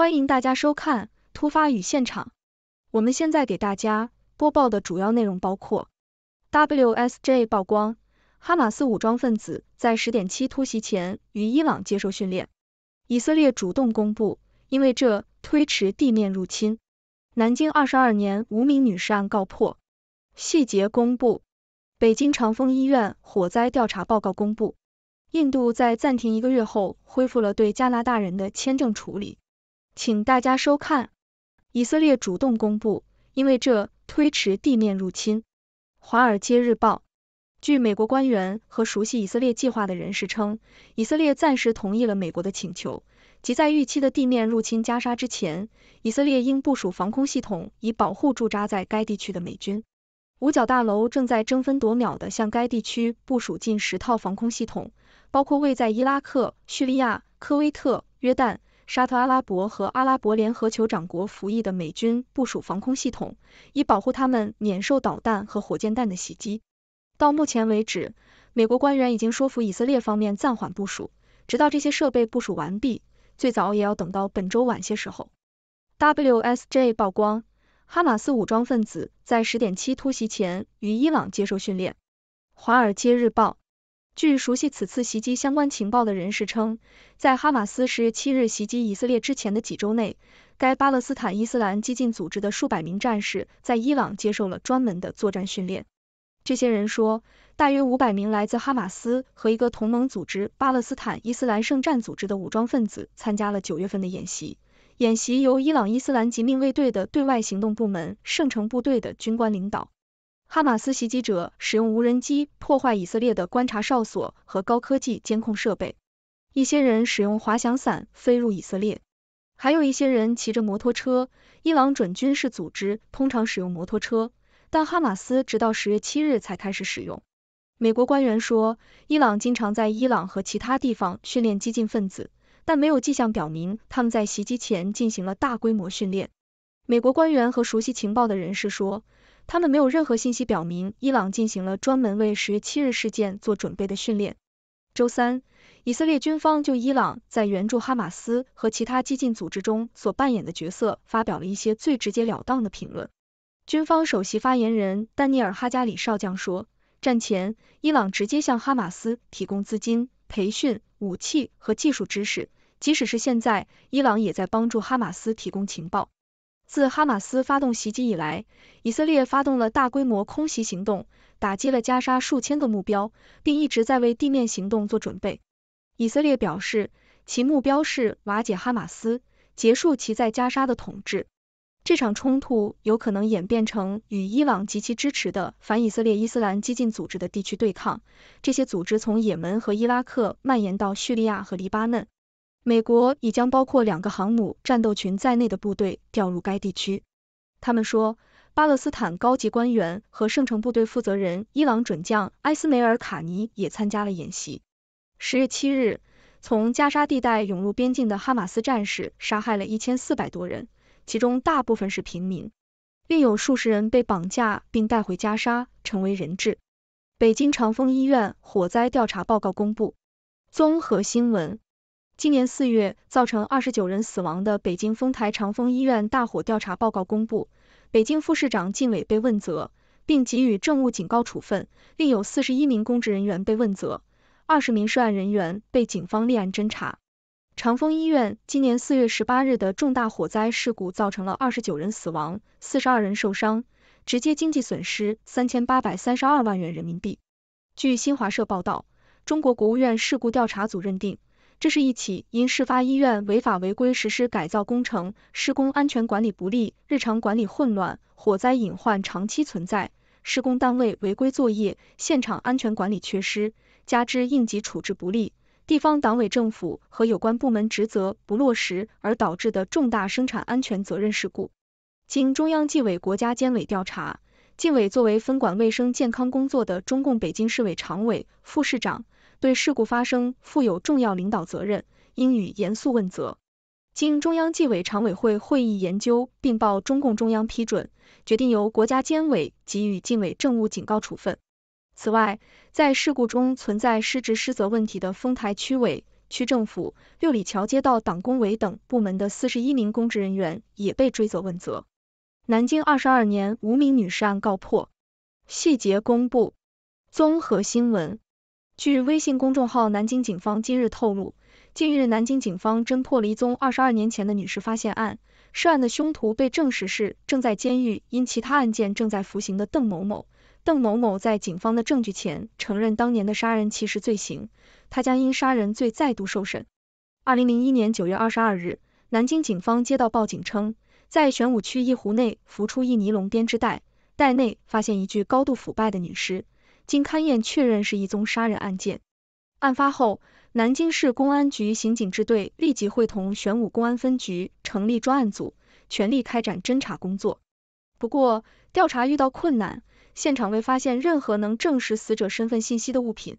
欢迎大家收看《突发与现场》。我们现在给大家播报的主要内容包括：WSJ 曝光，哈马斯武装分子在十点七突袭前与伊朗接受训练；以色列主动公布，因为这推迟地面入侵；南京二十二年无名女尸案告破，细节公布；北京长峰医院火灾调查报告公布；印度在暂停一个月后恢复了对加拿大人的签证处理。请大家收看。以色列主动公布，因为这推迟地面入侵。《华尔街日报》据美国官员和熟悉以色列计划的人士称，以色列暂时同意了美国的请求，即在预期的地面入侵加沙之前，以色列应部署防空系统以保护驻扎在该地区的美军。五角大楼正在争分夺秒地向该地区部署近十套防空系统，包括位在伊拉克、叙利亚、科威特、约旦。沙特阿拉伯和阿拉伯联合酋长国服役的美军部署防空系统，以保护他们免受导弹和火箭弹的袭击。到目前为止，美国官员已经说服以色列方面暂缓部署，直到这些设备部署完毕，最早也要等到本周晚些时候。WSJ 曝光，哈马斯武装分子在十点七突袭前与伊朗接受训练。华尔街日报。据熟悉此次袭击相关情报的人士称，在哈马斯十月七日袭击以色列之前的几周内，该巴勒斯坦伊斯兰激进组织的数百名战士在伊朗接受了专门的作战训练。这些人说，大约五百名来自哈马斯和一个同盟组织——巴勒斯坦伊斯兰圣战组织的武装分子参加了九月份的演习。演习由伊朗伊斯兰革命卫队的对外行动部门“圣城部队”的军官领导。哈马斯袭击者使用无人机破坏以色列的观察哨所和高科技监控设备。一些人使用滑翔伞飞入以色列，还有一些人骑着摩托车。伊朗准军事组织通常使用摩托车，但哈马斯直到十月七日才开始使用。美国官员说，伊朗经常在伊朗和其他地方训练激进分子，但没有迹象表明他们在袭击前进行了大规模训练。美国官员和熟悉情报的人士说。他们没有任何信息表明伊朗进行了专门为十月七日事件做准备的训练。周三，以色列军方就伊朗在援助哈马斯和其他激进组织中所扮演的角色发表了一些最直截了当的评论。军方首席发言人丹尼尔·哈加里少将说：“战前，伊朗直接向哈马斯提供资金、培训、武器和技术知识。即使是现在，伊朗也在帮助哈马斯提供情报。”自哈马斯发动袭击以来，以色列发动了大规模空袭行动，打击了加沙数千个目标，并一直在为地面行动做准备。以色列表示，其目标是瓦解哈马斯，结束其在加沙的统治。这场冲突有可能演变成与伊朗及其支持的反以色列伊斯兰激进组织的地区对抗，这些组织从也门和伊拉克蔓延到叙利亚和黎巴嫩。美国已将包括两个航母战斗群在内的部队调入该地区。他们说，巴勒斯坦高级官员和圣城部队负责人伊朗准将埃斯梅尔·卡尼也参加了演习。十月七日，从加沙地带涌入边境的哈马斯战士杀害了一千四百多人，其中大部分是平民，另有数十人被绑架并带回加沙成为人质。北京长峰医院火灾调查报告公布。综合新闻。今年四月，造成二十九人死亡的北京丰台长峰医院大火调查报告公布，北京副市长靳伟被问责，并给予政务警告处分，另有四十一名公职人员被问责，二十名涉案人员被警方立案侦查。长峰医院今年四月十八日的重大火灾事故，造成了二十九人死亡，四十二人受伤，直接经济损失三千八百三十二万元人民币。据新华社报道，中国国务院事故调查组认定。这是一起因事发医院违法违规实施改造工程、施工安全管理不力、日常管理混乱、火灾隐患长期存在、施工单位违规作业、现场安全管理缺失，加之应急处置不力、地方党委政府和有关部门职责不落实而导致的重大生产安全责任事故。经中央纪委国家监委调查，纪委作为分管卫生健康工作的中共北京市委常委、副市长。对事故发生负有重要领导责任，应予严肃问责。经中央纪委常委会会议研究并报中共中央批准，决定由国家监委给予纪委政务警告处分。此外，在事故中存在失职失责问题的丰台区委、区政府、六里桥街道党工委等部门的四十一名公职人员也被追责问责。南京二十二年无名女士案告破，细节公布。综合新闻。据微信公众号“南京警方”今日透露，近日南京警方侦破了一宗二十二年前的女尸发现案，涉案的凶徒被证实是正在监狱因其他案件正在服刑的邓某某。邓某某在警方的证据前承认当年的杀人其实罪行，他将因杀人罪再度受审。二零零一年九月二十二日，南京警方接到报警称，在玄武区一湖内浮出一尼龙编织袋，袋内发现一具高度腐败的女尸。经勘验确认是一宗杀人案件。案发后，南京市公安局刑警支队立即会同玄武公安分局成立专案组，全力开展侦查工作。不过，调查遇到困难，现场未发现任何能证实死者身份信息的物品。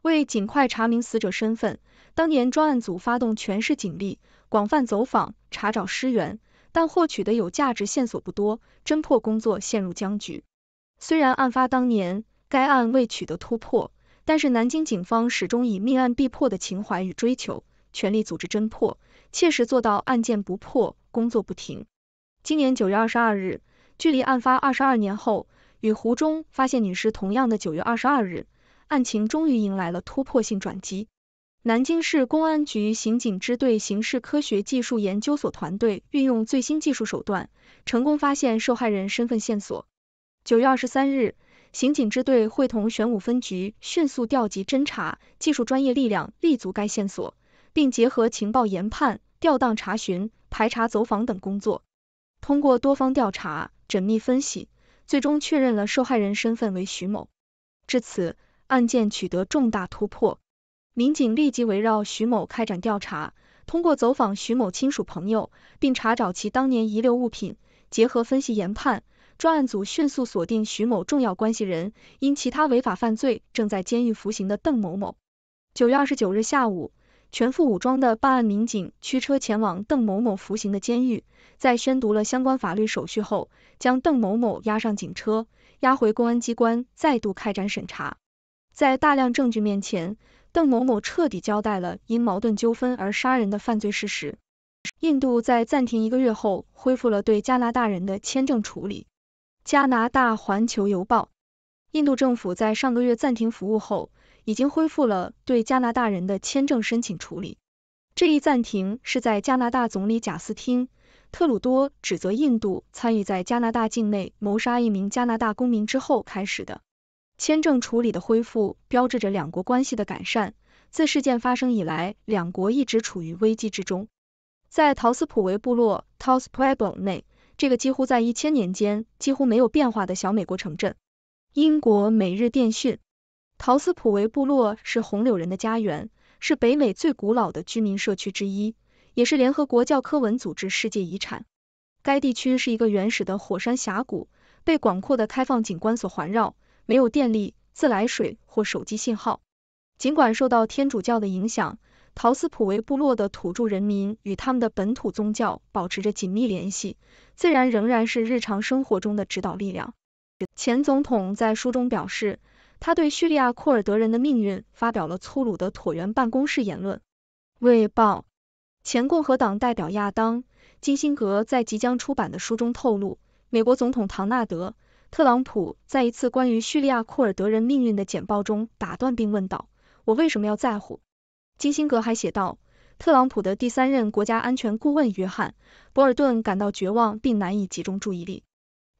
为尽快查明死者身份，当年专案组发动全市警力，广泛走访查找尸源，但获取的有价值线索不多，侦破工作陷入僵局。虽然案发当年。该案未取得突破，但是南京警方始终以命案必破的情怀与追求，全力组织侦破，切实做到案件不破，工作不停。今年九月二十二日，距离案发二十二年后，与湖中发现女尸同样的九月二十二日，案情终于迎来了突破性转机。南京市公安局刑警支队刑事科学技术研究所团队运用最新技术手段，成功发现受害人身份线索。九月二十三日。刑警支队会同玄武分局迅速调集侦查技术专业力量，立足该线索，并结合情报研判、调档查询、排查走访等工作，通过多方调查、缜密分析，最终确认了受害人身份为徐某。至此，案件取得重大突破。民警立即围绕徐某开展调查，通过走访徐某亲属朋友，并查找其当年遗留物品，结合分析研判。专案组迅速锁定徐某重要关系人，因其他违法犯罪正在监狱服刑的邓某某。九月二十九日下午，全副武装的办案民警驱车前往邓某某服刑的监狱，在宣读了相关法律手续后，将邓某某押上警车，押回公安机关，再度开展审查。在大量证据面前，邓某某彻底交代了因矛盾纠纷而杀人的犯罪事实。印度在暂停一个月后，恢复了对加拿大人的签证处理。加拿大环球邮报：印度政府在上个月暂停服务后，已经恢复了对加拿大人的签证申请处理。这一暂停是在加拿大总理贾斯汀·特鲁多指责印度参与在加拿大境内谋杀一名加拿大公民之后开始的。签证处理的恢复标志着两国关系的改善。自事件发生以来，两国一直处于危机之中。在陶斯普维部落 t o s p e b l o 内。这个几乎在一千年间几乎没有变化的小美国城镇，英国每日电讯。陶斯普维部落是红柳人的家园，是北美最古老的居民社区之一，也是联合国教科文组织世界遗产。该地区是一个原始的火山峡谷，被广阔的开放景观所环绕，没有电力、自来水或手机信号。尽管受到天主教的影响。陶斯普维部落的土著人民与他们的本土宗教保持着紧密联系，自然仍然是日常生活中的指导力量。前总统在书中表示，他对叙利亚库尔德人的命运发表了粗鲁的椭圆办公室言论。《卫报》前共和党代表亚当金辛格在即将出版的书中透露，美国总统唐纳德特朗普在一次关于叙利亚库尔德人命运的简报中打断并问道：“我为什么要在乎？”金星格还写道，特朗普的第三任国家安全顾问约翰·博尔顿感到绝望并难以集中注意力。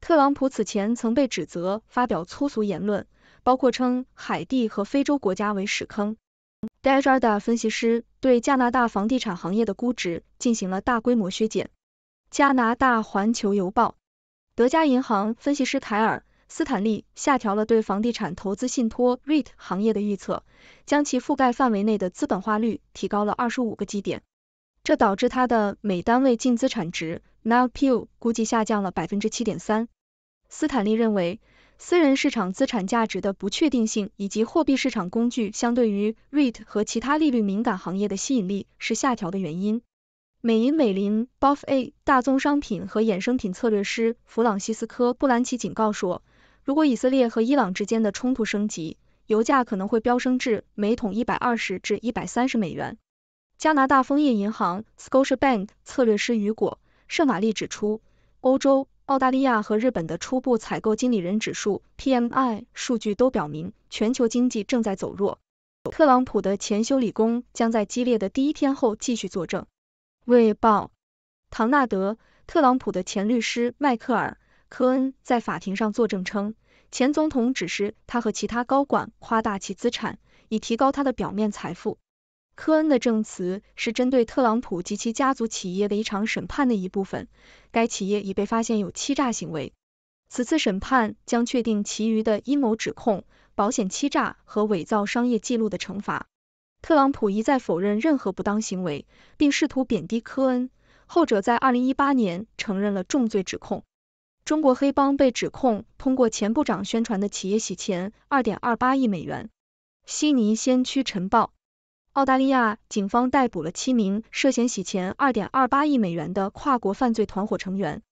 特朗普此前曾被指责发表粗俗言论，包括称海地和非洲国家为屎坑。d e a r d a 分析师对加拿大房地产行业的估值进行了大规模削减。加拿大环球邮报，德加银行分析师凯尔。斯坦利下调了对房地产投资信托 （REIT） 行业的预测，将其覆盖范围内的资本化率提高了二十五个基点，这导致它的每单位净资产值 n o p u 估计下降了百分之七点三。斯坦利认为，私人市场资产价值的不确定性以及货币市场工具相对于 REIT 和其他利率敏感行业的吸引力是下调的原因。美银美林 b o f f A 大宗商品和衍生品策略师弗朗西斯科·布兰奇警告说。如果以色列和伊朗之间的冲突升级，油价可能会飙升至每桶一百二十至一百三十美元。加拿大枫叶银行 （Scotia Bank） 策略师雨果·圣玛丽指出，欧洲、澳大利亚和日本的初步采购经理人指数 （PMI） 数据都表明全球经济正在走弱。特朗普的前修理工将在激烈的第一天后继续作证。卫报。唐纳德·特朗普的前律师迈克尔。科恩在法庭上作证称，前总统指示他和其他高管夸大其资产，以提高他的表面财富。科恩的证词是针对特朗普及其家族企业的一场审判的一部分。该企业已被发现有欺诈行为。此次审判将确定其余的阴谋指控、保险欺诈和伪造商业记录的惩罚。特朗普一再否认任何不当行为，并试图贬低科恩，后者在二零一八年承认了重罪指控。中国黑帮被指控通过前部长宣传的企业洗钱2.28亿美元。悉尼先驱晨报，澳大利亚警方逮捕了七名涉嫌洗钱2.28亿美元的跨国犯罪团伙成员。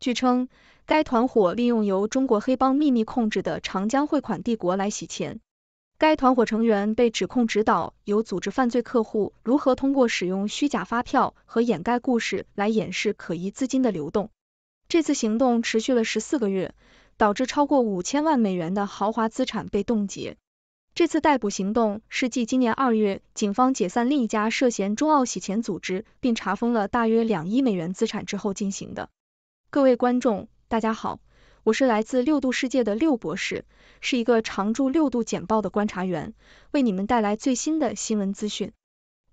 据称，该团伙利用由中国黑帮秘密控制的长江汇款帝国来洗钱。该团伙成员被指控指导有组织犯罪客户如何通过使用虚假发票和掩盖故事来掩饰可疑资金的流动。这次行动持续了十四个月，导致超过五千万美元的豪华资产被冻结。这次逮捕行动是继今年二月警方解散另一家涉嫌中澳洗钱组织，并查封了大约两亿美元资产之后进行的。各位观众，大家好，我是来自六度世界的六博士，是一个常驻六度简报的观察员，为你们带来最新的新闻资讯。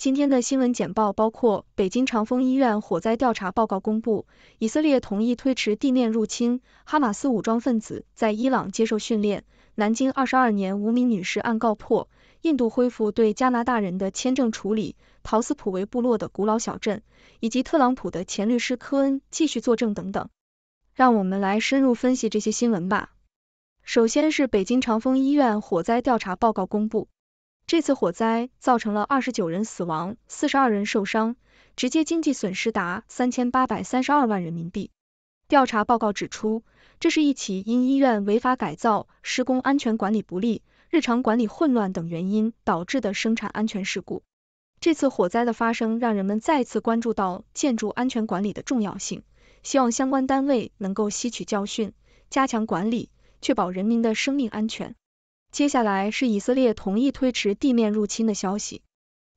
今天的新闻简报包括：北京长峰医院火灾调查报告公布，以色列同意推迟地面入侵，哈马斯武装分子在伊朗接受训练，南京二十二年无名女尸案告破，印度恢复对加拿大人的签证处理，陶斯普维部落的古老小镇，以及特朗普的前律师科恩继续作证等等。让我们来深入分析这些新闻吧。首先是北京长峰医院火灾调查报告公布。这次火灾造成了二十九人死亡、四十二人受伤，直接经济损失达三千八百三十二万人民币。调查报告指出，这是一起因医院违法改造、施工安全管理不力、日常管理混乱等原因导致的生产安全事故。这次火灾的发生，让人们再次关注到建筑安全管理的重要性。希望相关单位能够吸取教训，加强管理，确保人民的生命安全。接下来是以色列同意推迟地面入侵的消息。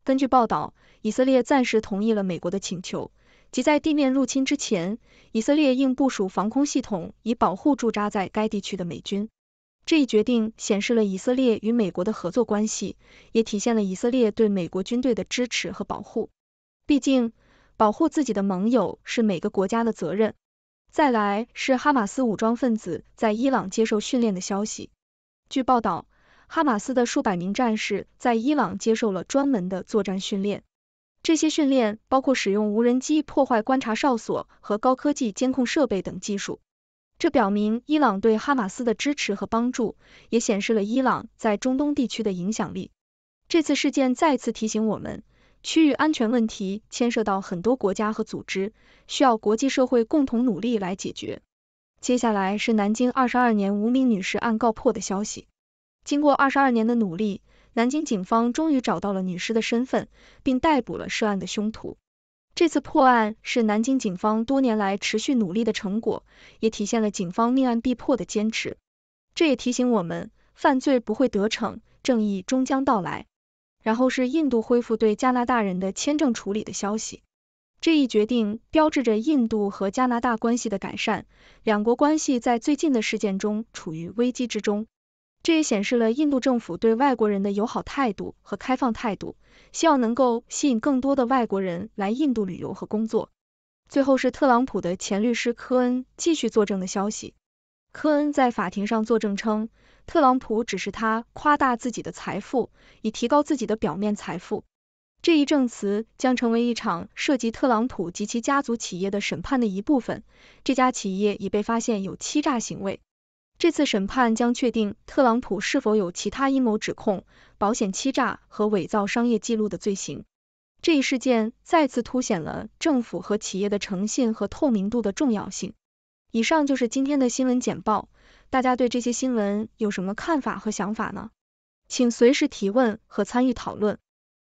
根据报道，以色列暂时同意了美国的请求，即在地面入侵之前，以色列应部署防空系统以保护驻扎在该地区的美军。这一决定显示了以色列与美国的合作关系，也体现了以色列对美国军队的支持和保护。毕竟，保护自己的盟友是每个国家的责任。再来是哈马斯武装分子在伊朗接受训练的消息。据报道，哈马斯的数百名战士在伊朗接受了专门的作战训练。这些训练包括使用无人机破坏观察哨所和高科技监控设备等技术。这表明伊朗对哈马斯的支持和帮助，也显示了伊朗在中东地区的影响力。这次事件再次提醒我们，区域安全问题牵涉到很多国家和组织，需要国际社会共同努力来解决。接下来是南京二十二年无名女尸案告破的消息。经过二十二年的努力，南京警方终于找到了女尸的身份，并逮捕了涉案的凶徒。这次破案是南京警方多年来持续努力的成果，也体现了警方命案必破的坚持。这也提醒我们，犯罪不会得逞，正义终将到来。然后是印度恢复对加拿大人的签证处理的消息。这一决定标志着印度和加拿大关系的改善，两国关系在最近的事件中处于危机之中。这也显示了印度政府对外国人的友好态度和开放态度，希望能够吸引更多的外国人来印度旅游和工作。最后是特朗普的前律师科恩继续作证的消息。科恩在法庭上作证称，特朗普只是他夸大自己的财富，以提高自己的表面财富。这一证词将成为一场涉及特朗普及其家族企业的审判的一部分。这家企业已被发现有欺诈行为。这次审判将确定特朗普是否有其他阴谋指控、保险欺诈和伪造商业记录的罪行。这一事件再次凸显了政府和企业的诚信和透明度的重要性。以上就是今天的新闻简报。大家对这些新闻有什么看法和想法呢？请随时提问和参与讨论。